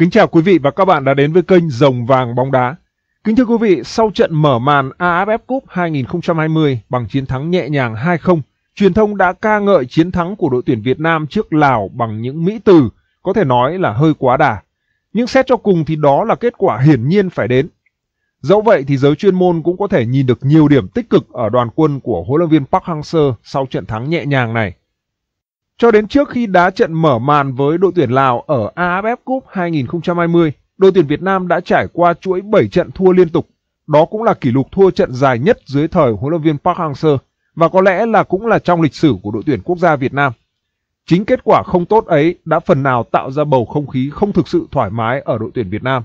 Kính chào quý vị và các bạn đã đến với kênh Rồng Vàng Bóng Đá. Kính thưa quý vị, sau trận mở màn AFF Cup 2020 bằng chiến thắng nhẹ nhàng 2-0, truyền thông đã ca ngợi chiến thắng của đội tuyển Việt Nam trước Lào bằng những mỹ từ có thể nói là hơi quá đà. Nhưng xét cho cùng thì đó là kết quả hiển nhiên phải đến. Dẫu vậy thì giới chuyên môn cũng có thể nhìn được nhiều điểm tích cực ở đoàn quân của huấn luyện viên Park Hang-seo sau trận thắng nhẹ nhàng này. Cho đến trước khi đá trận mở màn với đội tuyển Lào ở AFF Cup 2020, đội tuyển Việt Nam đã trải qua chuỗi 7 trận thua liên tục. Đó cũng là kỷ lục thua trận dài nhất dưới thời huấn luyện viên Park Hang-seo và có lẽ là cũng là trong lịch sử của đội tuyển quốc gia Việt Nam. Chính kết quả không tốt ấy đã phần nào tạo ra bầu không khí không thực sự thoải mái ở đội tuyển Việt Nam.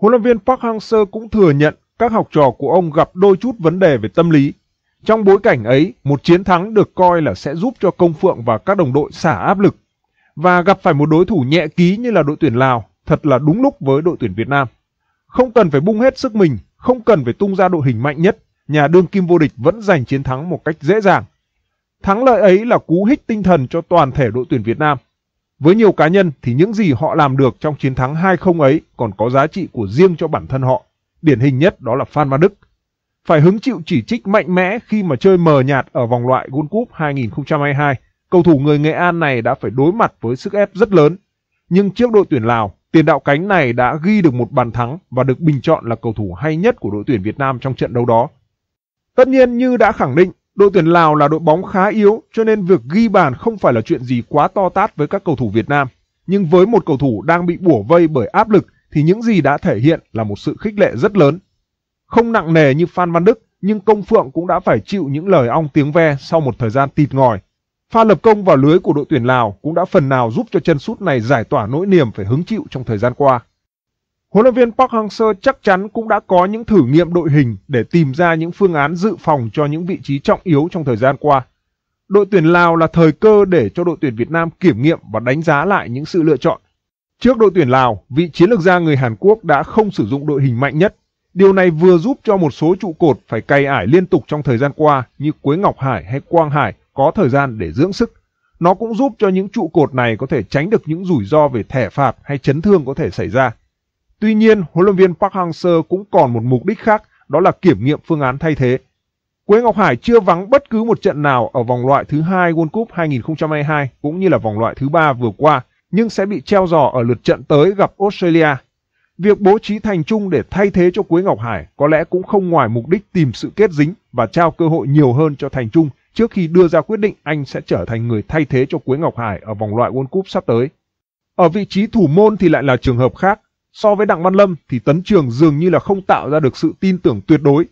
Huấn luyện viên Park Hang-seo cũng thừa nhận các học trò của ông gặp đôi chút vấn đề về tâm lý trong bối cảnh ấy, một chiến thắng được coi là sẽ giúp cho Công Phượng và các đồng đội xả áp lực. Và gặp phải một đối thủ nhẹ ký như là đội tuyển Lào, thật là đúng lúc với đội tuyển Việt Nam. Không cần phải bung hết sức mình, không cần phải tung ra đội hình mạnh nhất, nhà đương kim vô địch vẫn giành chiến thắng một cách dễ dàng. Thắng lợi ấy là cú hích tinh thần cho toàn thể đội tuyển Việt Nam. Với nhiều cá nhân thì những gì họ làm được trong chiến thắng 2-0 ấy còn có giá trị của riêng cho bản thân họ. Điển hình nhất đó là Phan Văn Đức, phải hứng chịu chỉ trích mạnh mẽ khi mà chơi mờ nhạt ở vòng loại World Cup 2022. Cầu thủ người Nghệ An này đã phải đối mặt với sức ép rất lớn. Nhưng trước đội tuyển Lào, tiền đạo cánh này đã ghi được một bàn thắng và được bình chọn là cầu thủ hay nhất của đội tuyển Việt Nam trong trận đấu đó. Tất nhiên như đã khẳng định, đội tuyển Lào là đội bóng khá yếu cho nên việc ghi bàn không phải là chuyện gì quá to tát với các cầu thủ Việt Nam. Nhưng với một cầu thủ đang bị bủa vây bởi áp lực thì những gì đã thể hiện là một sự khích lệ rất lớn không nặng nề như Phan Văn Đức, nhưng Công Phượng cũng đã phải chịu những lời ong tiếng ve sau một thời gian tịt ngòi. Pha lập công vào lưới của đội tuyển Lào cũng đã phần nào giúp cho chân sút này giải tỏa nỗi niềm phải hứng chịu trong thời gian qua. Huấn luyện viên Park Hang-seo chắc chắn cũng đã có những thử nghiệm đội hình để tìm ra những phương án dự phòng cho những vị trí trọng yếu trong thời gian qua. Đội tuyển Lào là thời cơ để cho đội tuyển Việt Nam kiểm nghiệm và đánh giá lại những sự lựa chọn. Trước đội tuyển Lào, vị chiến lược gia người Hàn Quốc đã không sử dụng đội hình mạnh nhất Điều này vừa giúp cho một số trụ cột phải cày ải liên tục trong thời gian qua như Quế Ngọc Hải hay Quang Hải có thời gian để dưỡng sức. Nó cũng giúp cho những trụ cột này có thể tránh được những rủi ro về thẻ phạt hay chấn thương có thể xảy ra. Tuy nhiên, huấn luyện viên Park Hang-seo cũng còn một mục đích khác, đó là kiểm nghiệm phương án thay thế. Quế Ngọc Hải chưa vắng bất cứ một trận nào ở vòng loại thứ hai World Cup 2022 cũng như là vòng loại thứ ba vừa qua, nhưng sẽ bị treo giò ở lượt trận tới gặp Australia Việc bố trí Thành Trung để thay thế cho Quế Ngọc Hải có lẽ cũng không ngoài mục đích tìm sự kết dính và trao cơ hội nhiều hơn cho Thành Trung trước khi đưa ra quyết định anh sẽ trở thành người thay thế cho Quế Ngọc Hải ở vòng loại World Cup sắp tới. Ở vị trí thủ môn thì lại là trường hợp khác. So với Đặng Văn Lâm thì Tấn Trường dường như là không tạo ra được sự tin tưởng tuyệt đối.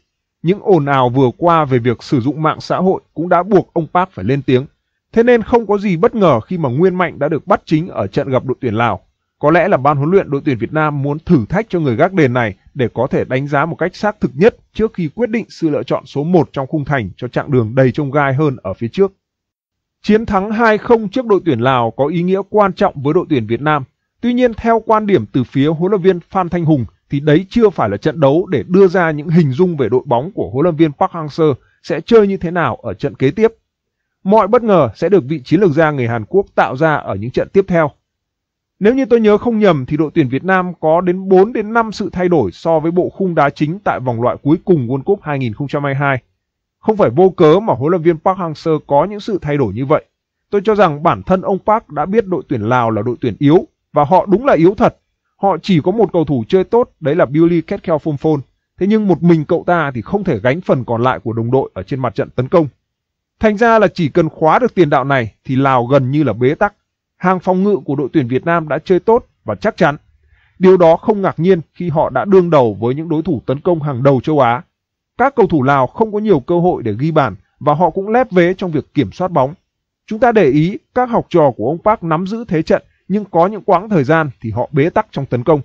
Những ồn ào vừa qua về việc sử dụng mạng xã hội cũng đã buộc ông Park phải lên tiếng. Thế nên không có gì bất ngờ khi mà Nguyên Mạnh đã được bắt chính ở trận gặp đội tuyển Lào. Có lẽ là ban huấn luyện đội tuyển Việt Nam muốn thử thách cho người gác đền này để có thể đánh giá một cách xác thực nhất trước khi quyết định sự lựa chọn số 1 trong khung thành cho chặng đường đầy trông gai hơn ở phía trước. Chiến thắng 2-0 trước đội tuyển Lào có ý nghĩa quan trọng với đội tuyển Việt Nam. Tuy nhiên theo quan điểm từ phía huấn luyện viên Phan Thanh Hùng thì đấy chưa phải là trận đấu để đưa ra những hình dung về đội bóng của huấn luyện viên Park Hang-seo sẽ chơi như thế nào ở trận kế tiếp. Mọi bất ngờ sẽ được vị chiến lược gia người Hàn Quốc tạo ra ở những trận tiếp theo. Nếu như tôi nhớ không nhầm thì đội tuyển Việt Nam có đến 4 đến 5 sự thay đổi so với bộ khung đá chính tại vòng loại cuối cùng World Cup 2022. Không phải vô cớ mà huấn luyện viên Park Hang-seo có những sự thay đổi như vậy. Tôi cho rằng bản thân ông Park đã biết đội tuyển Lào là đội tuyển yếu và họ đúng là yếu thật. Họ chỉ có một cầu thủ chơi tốt, đấy là Billy Ketkel Phomphon. Thế nhưng một mình cậu ta thì không thể gánh phần còn lại của đồng đội ở trên mặt trận tấn công. Thành ra là chỉ cần khóa được tiền đạo này thì Lào gần như là bế tắc hàng phòng ngự của đội tuyển Việt Nam đã chơi tốt và chắc chắn. Điều đó không ngạc nhiên khi họ đã đương đầu với những đối thủ tấn công hàng đầu châu Á. Các cầu thủ Lào không có nhiều cơ hội để ghi bàn và họ cũng lép vế trong việc kiểm soát bóng. Chúng ta để ý các học trò của ông Park nắm giữ thế trận nhưng có những quãng thời gian thì họ bế tắc trong tấn công.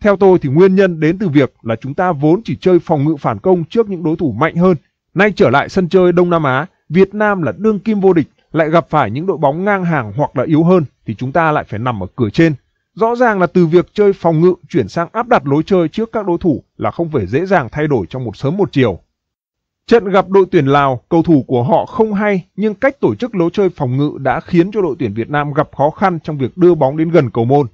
Theo tôi thì nguyên nhân đến từ việc là chúng ta vốn chỉ chơi phòng ngự phản công trước những đối thủ mạnh hơn. Nay trở lại sân chơi Đông Nam Á, Việt Nam là đương kim vô địch lại gặp phải những đội bóng ngang hàng hoặc là yếu hơn thì chúng ta lại phải nằm ở cửa trên. Rõ ràng là từ việc chơi phòng ngự chuyển sang áp đặt lối chơi trước các đối thủ là không phải dễ dàng thay đổi trong một sớm một chiều. Trận gặp đội tuyển Lào, cầu thủ của họ không hay nhưng cách tổ chức lối chơi phòng ngự đã khiến cho đội tuyển Việt Nam gặp khó khăn trong việc đưa bóng đến gần cầu môn.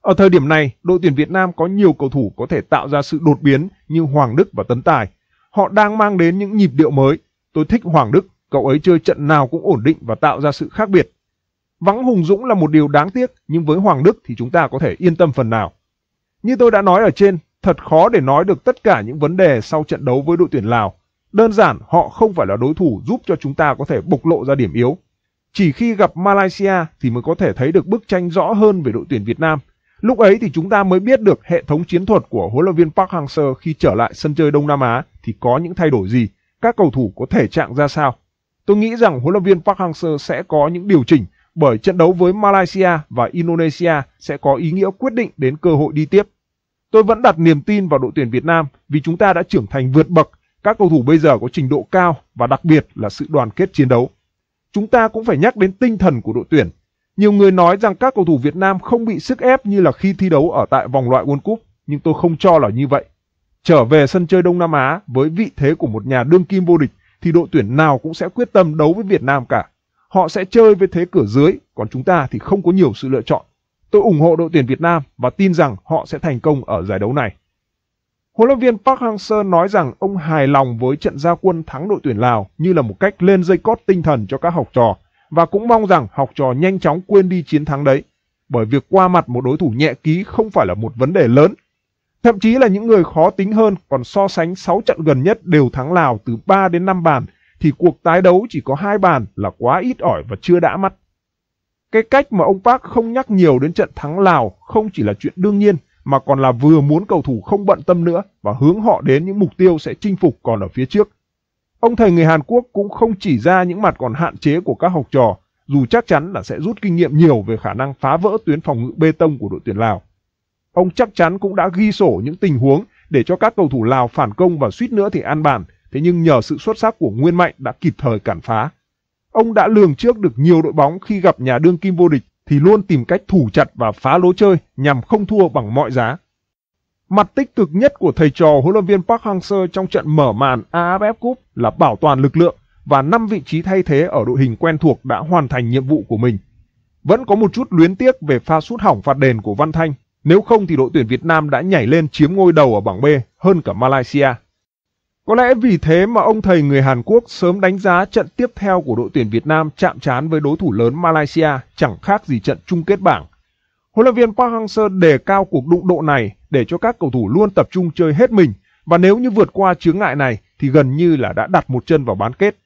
Ở thời điểm này, đội tuyển Việt Nam có nhiều cầu thủ có thể tạo ra sự đột biến như Hoàng Đức và Tấn Tài. Họ đang mang đến những nhịp điệu mới. Tôi thích Hoàng Đức, cậu ấy chơi trận nào cũng ổn định và tạo ra sự khác biệt. Vắng Hùng Dũng là một điều đáng tiếc, nhưng với Hoàng Đức thì chúng ta có thể yên tâm phần nào. Như tôi đã nói ở trên, thật khó để nói được tất cả những vấn đề sau trận đấu với đội tuyển Lào. Đơn giản, họ không phải là đối thủ giúp cho chúng ta có thể bộc lộ ra điểm yếu. Chỉ khi gặp Malaysia thì mới có thể thấy được bức tranh rõ hơn về đội tuyển Việt Nam. Lúc ấy thì chúng ta mới biết được hệ thống chiến thuật của huấn luyện viên Park Hang-seo khi trở lại sân chơi Đông Nam Á thì có những thay đổi gì, các cầu thủ có thể trạng ra sao. Tôi nghĩ rằng huấn luyện viên Park Hang-seo sẽ có những điều chỉnh bởi trận đấu với Malaysia và Indonesia sẽ có ý nghĩa quyết định đến cơ hội đi tiếp. Tôi vẫn đặt niềm tin vào đội tuyển Việt Nam vì chúng ta đã trưởng thành vượt bậc, các cầu thủ bây giờ có trình độ cao và đặc biệt là sự đoàn kết chiến đấu. Chúng ta cũng phải nhắc đến tinh thần của đội tuyển. Nhiều người nói rằng các cầu thủ Việt Nam không bị sức ép như là khi thi đấu ở tại vòng loại World Cup, nhưng tôi không cho là như vậy. Trở về sân chơi Đông Nam Á với vị thế của một nhà đương kim vô địch thì đội tuyển nào cũng sẽ quyết tâm đấu với Việt Nam cả. Họ sẽ chơi với thế cửa dưới, còn chúng ta thì không có nhiều sự lựa chọn. Tôi ủng hộ đội tuyển Việt Nam và tin rằng họ sẽ thành công ở giải đấu này. Huấn luyện viên Park Hang-seo nói rằng ông hài lòng với trận gia quân thắng đội tuyển Lào như là một cách lên dây cót tinh thần cho các học trò và cũng mong rằng học trò nhanh chóng quên đi chiến thắng đấy, bởi việc qua mặt một đối thủ nhẹ ký không phải là một vấn đề lớn. Thậm chí là những người khó tính hơn còn so sánh 6 trận gần nhất đều thắng Lào từ 3 đến 5 bàn thì cuộc tái đấu chỉ có hai bàn là quá ít ỏi và chưa đã mắt. Cái cách mà ông Park không nhắc nhiều đến trận thắng Lào không chỉ là chuyện đương nhiên mà còn là vừa muốn cầu thủ không bận tâm nữa và hướng họ đến những mục tiêu sẽ chinh phục còn ở phía trước. Ông thầy người Hàn Quốc cũng không chỉ ra những mặt còn hạn chế của các học trò, dù chắc chắn là sẽ rút kinh nghiệm nhiều về khả năng phá vỡ tuyến phòng ngự bê tông của đội tuyển Lào. Ông chắc chắn cũng đã ghi sổ những tình huống để cho các cầu thủ Lào phản công và suýt nữa thì ăn bàn, Thế nhưng nhờ sự xuất sắc của Nguyên Mạnh đã kịp thời cản phá. Ông đã lường trước được nhiều đội bóng khi gặp nhà đương kim vô địch thì luôn tìm cách thủ chặt và phá lối chơi nhằm không thua bằng mọi giá. Mặt tích cực nhất của thầy trò huấn luyện viên Park Hang-seo trong trận mở màn AFF Cup là bảo toàn lực lượng và 5 vị trí thay thế ở đội hình quen thuộc đã hoàn thành nhiệm vụ của mình. Vẫn có một chút luyến tiếc về pha sút hỏng phạt đền của Văn Thanh, nếu không thì đội tuyển Việt Nam đã nhảy lên chiếm ngôi đầu ở bảng B hơn cả Malaysia. Có lẽ vì thế mà ông thầy người Hàn Quốc sớm đánh giá trận tiếp theo của đội tuyển Việt Nam chạm trán với đối thủ lớn Malaysia chẳng khác gì trận chung kết bảng. Huấn luyện viên Park Hang-seo đề cao cuộc đụng độ này để cho các cầu thủ luôn tập trung chơi hết mình và nếu như vượt qua chướng ngại này thì gần như là đã đặt một chân vào bán kết.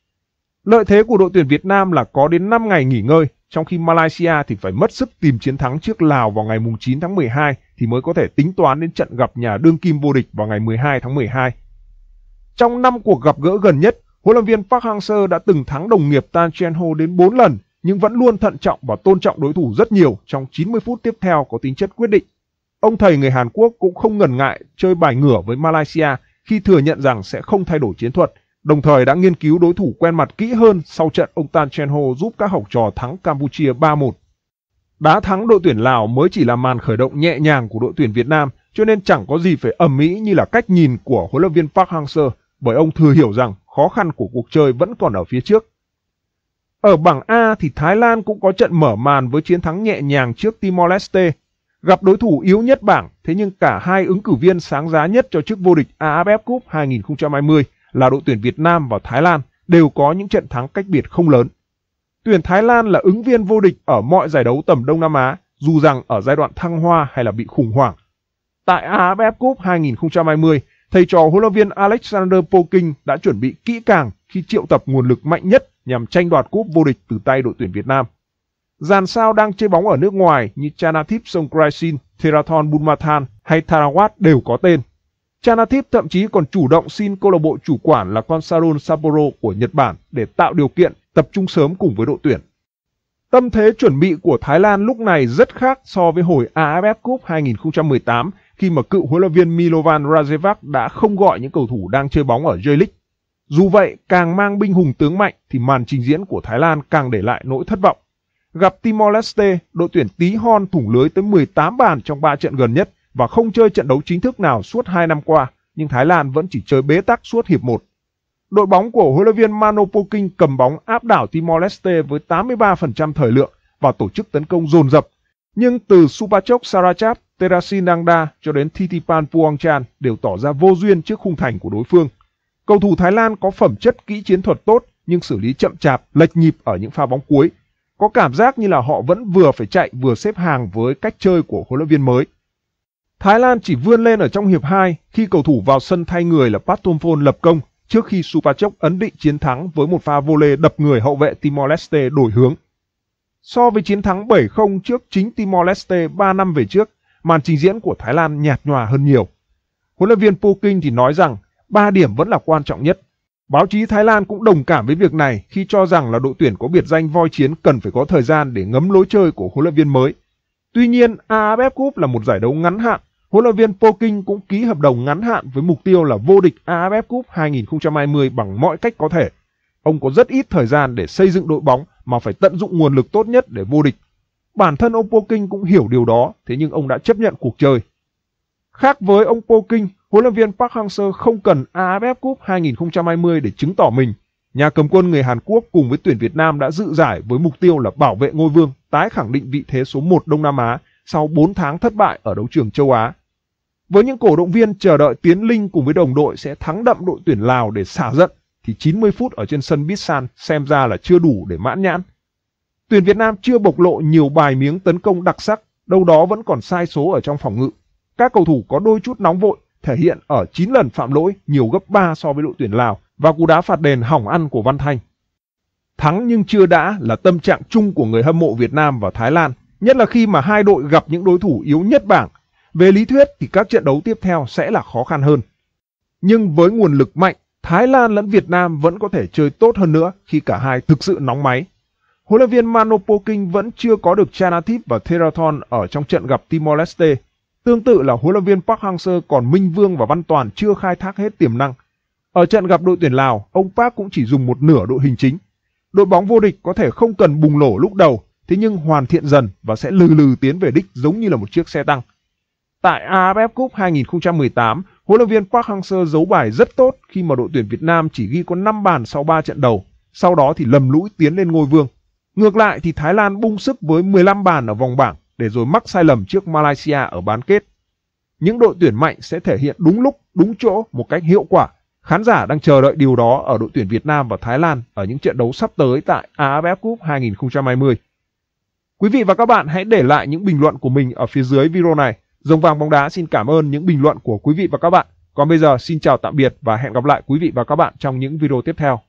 Lợi thế của đội tuyển Việt Nam là có đến 5 ngày nghỉ ngơi, trong khi Malaysia thì phải mất sức tìm chiến thắng trước Lào vào ngày 9 tháng 12 thì mới có thể tính toán đến trận gặp nhà đương kim vô địch vào ngày 12 tháng 12 trong 5 cuộc gặp gỡ gần nhất, huấn luyện viên Park Hang-seo đã từng thắng đồng nghiệp Tan Chen-ho đến 4 lần nhưng vẫn luôn thận trọng và tôn trọng đối thủ rất nhiều trong 90 phút tiếp theo có tính chất quyết định. Ông thầy người Hàn Quốc cũng không ngần ngại chơi bài ngửa với Malaysia khi thừa nhận rằng sẽ không thay đổi chiến thuật, đồng thời đã nghiên cứu đối thủ quen mặt kỹ hơn sau trận ông Tan Chen Ho giúp các học trò thắng Campuchia 3-1. Đá thắng đội tuyển Lào mới chỉ là màn khởi động nhẹ nhàng của đội tuyển Việt Nam, cho nên chẳng có gì phải ầm ĩ như là cách nhìn của huấn luyện viên Park Hang-seo bởi ông thừa hiểu rằng khó khăn của cuộc chơi vẫn còn ở phía trước. Ở bảng A thì Thái Lan cũng có trận mở màn với chiến thắng nhẹ nhàng trước Timor-Leste, gặp đối thủ yếu nhất bảng, thế nhưng cả hai ứng cử viên sáng giá nhất cho chức vô địch AFF Cup 2020 là đội tuyển Việt Nam và Thái Lan đều có những trận thắng cách biệt không lớn. Tuyển Thái Lan là ứng viên vô địch ở mọi giải đấu tầm Đông Nam Á, dù rằng ở giai đoạn thăng hoa hay là bị khủng hoảng. Tại AFF Cup 2020, thầy trò huấn luyện viên Alexander Poking đã chuẩn bị kỹ càng khi triệu tập nguồn lực mạnh nhất nhằm tranh đoạt cúp vô địch từ tay đội tuyển Việt Nam. Dàn sao đang chơi bóng ở nước ngoài như Chanathip Songkrasin, Theraton Bunmathan hay Tharawat đều có tên. Chanathip thậm chí còn chủ động xin câu lạc bộ chủ quản là Consaron Sapporo của Nhật Bản để tạo điều kiện tập trung sớm cùng với đội tuyển. Tâm thế chuẩn bị của Thái Lan lúc này rất khác so với hồi AFF Cup 2018 khi mà cựu huấn luyện viên Milovan Rajevac đã không gọi những cầu thủ đang chơi bóng ở J-League. Dù vậy, càng mang binh hùng tướng mạnh thì màn trình diễn của Thái Lan càng để lại nỗi thất vọng. Gặp Timor-Leste, đội tuyển tí hon thủng lưới tới 18 bàn trong 3 trận gần nhất và không chơi trận đấu chính thức nào suốt 2 năm qua, nhưng Thái Lan vẫn chỉ chơi bế tắc suốt hiệp 1 đội bóng của huấn luyện viên Mano Manopoking cầm bóng áp đảo Timor-Leste với 83% thời lượng và tổ chức tấn công dồn dập. Nhưng từ Subachok Sarachat, Terasin Nangda cho đến Thitipan Puangchan đều tỏ ra vô duyên trước khung thành của đối phương. Cầu thủ Thái Lan có phẩm chất kỹ chiến thuật tốt nhưng xử lý chậm chạp, lệch nhịp ở những pha bóng cuối. Có cảm giác như là họ vẫn vừa phải chạy vừa xếp hàng với cách chơi của huấn luyện viên mới. Thái Lan chỉ vươn lên ở trong hiệp 2 khi cầu thủ vào sân thay người là Pattomphone lập công trước khi Supachok ấn định chiến thắng với một pha vô lê đập người hậu vệ Timor-Leste đổi hướng. So với chiến thắng 7-0 trước chính Timor-Leste 3 năm về trước, màn trình diễn của Thái Lan nhạt nhòa hơn nhiều. Huấn luyện viên Puking thì nói rằng 3 điểm vẫn là quan trọng nhất. Báo chí Thái Lan cũng đồng cảm với việc này khi cho rằng là đội tuyển có biệt danh voi chiến cần phải có thời gian để ngấm lối chơi của huấn luyện viên mới. Tuy nhiên, AFF Cup là một giải đấu ngắn hạn huấn luyện viên Poking cũng ký hợp đồng ngắn hạn với mục tiêu là vô địch AFF Cup 2020 bằng mọi cách có thể. Ông có rất ít thời gian để xây dựng đội bóng mà phải tận dụng nguồn lực tốt nhất để vô địch. Bản thân ông Poking cũng hiểu điều đó, thế nhưng ông đã chấp nhận cuộc chơi. Khác với ông Poking, huấn luyện viên Park Hang-seo không cần AFF Cup 2020 để chứng tỏ mình. Nhà cầm quân người Hàn Quốc cùng với tuyển Việt Nam đã dự giải với mục tiêu là bảo vệ ngôi vương, tái khẳng định vị thế số 1 Đông Nam Á sau 4 tháng thất bại ở đấu trường châu Á với những cổ động viên chờ đợi Tiến Linh cùng với đồng đội sẽ thắng đậm đội tuyển Lào để xả giận thì 90 phút ở trên sân Bitsan xem ra là chưa đủ để mãn nhãn. Tuyển Việt Nam chưa bộc lộ nhiều bài miếng tấn công đặc sắc, đâu đó vẫn còn sai số ở trong phòng ngự. Các cầu thủ có đôi chút nóng vội, thể hiện ở 9 lần phạm lỗi, nhiều gấp 3 so với đội tuyển Lào và cú đá phạt đền hỏng ăn của Văn Thanh. Thắng nhưng chưa đã là tâm trạng chung của người hâm mộ Việt Nam và Thái Lan, nhất là khi mà hai đội gặp những đối thủ yếu nhất bảng về lý thuyết thì các trận đấu tiếp theo sẽ là khó khăn hơn. Nhưng với nguồn lực mạnh, Thái Lan lẫn Việt Nam vẫn có thể chơi tốt hơn nữa khi cả hai thực sự nóng máy. Huấn luyện viên Mano Poking vẫn chưa có được Chanathip và Theraton ở trong trận gặp Timor-Leste. Tương tự là huấn luyện viên Park Hang-seo còn Minh Vương và Văn Toàn chưa khai thác hết tiềm năng. Ở trận gặp đội tuyển Lào, ông Park cũng chỉ dùng một nửa đội hình chính. Đội bóng vô địch có thể không cần bùng nổ lúc đầu, thế nhưng hoàn thiện dần và sẽ lừ lừ tiến về đích giống như là một chiếc xe tăng. Tại AFF Cup 2018, huấn luyện viên Park Hang-seo giấu bài rất tốt khi mà đội tuyển Việt Nam chỉ ghi có 5 bàn sau 3 trận đầu, sau đó thì lầm lũi tiến lên ngôi vương. Ngược lại thì Thái Lan bung sức với 15 bàn ở vòng bảng để rồi mắc sai lầm trước Malaysia ở bán kết. Những đội tuyển mạnh sẽ thể hiện đúng lúc, đúng chỗ một cách hiệu quả. Khán giả đang chờ đợi điều đó ở đội tuyển Việt Nam và Thái Lan ở những trận đấu sắp tới tại AFF Cup 2020. Quý vị và các bạn hãy để lại những bình luận của mình ở phía dưới video này dòng vàng bóng đá xin cảm ơn những bình luận của quý vị và các bạn. Còn bây giờ xin chào tạm biệt và hẹn gặp lại quý vị và các bạn trong những video tiếp theo.